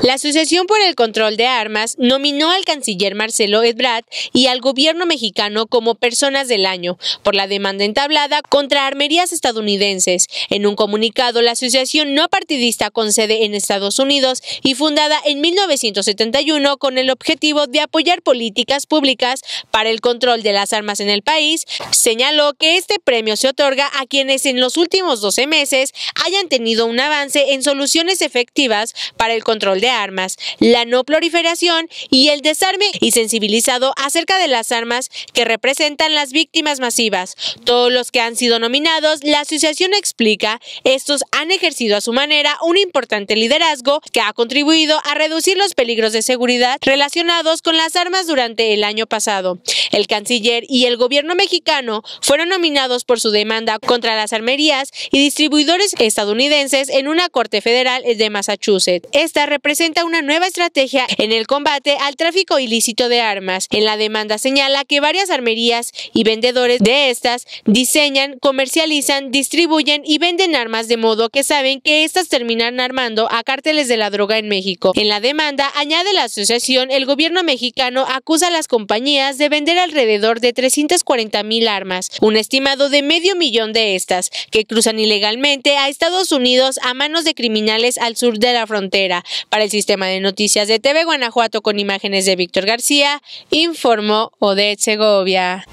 La Asociación por el Control de Armas nominó al canciller Marcelo Ebrard y al gobierno mexicano como personas del año por la demanda entablada contra armerías estadounidenses. En un comunicado, la asociación no partidista con sede en Estados Unidos y fundada en 1971 con el objetivo de apoyar políticas públicas para el control de las armas en el país, señaló que este premio se otorga a quienes en los últimos 12 meses hayan tenido un avance en soluciones efectivas para el control de de armas, la no proliferación y el desarme y sensibilizado acerca de las armas que representan las víctimas masivas. Todos los que han sido nominados, la asociación explica, estos han ejercido a su manera un importante liderazgo que ha contribuido a reducir los peligros de seguridad relacionados con las armas durante el año pasado. El canciller y el gobierno mexicano fueron nominados por su demanda contra las armerías y distribuidores estadounidenses en una corte federal de Massachusetts. Esta presenta una nueva estrategia en el combate al tráfico ilícito de armas. En la demanda señala que varias armerías y vendedores de estas diseñan, comercializan, distribuyen y venden armas de modo que saben que estas terminan armando a cárteles de la droga en México. En la demanda, añade la asociación, el gobierno mexicano acusa a las compañías de vender alrededor de 340 mil armas, un estimado de medio millón de estas, que cruzan ilegalmente a Estados Unidos a manos de criminales al sur de la frontera. Para el Sistema de Noticias de TV Guanajuato con imágenes de Víctor García, informó Odette Segovia.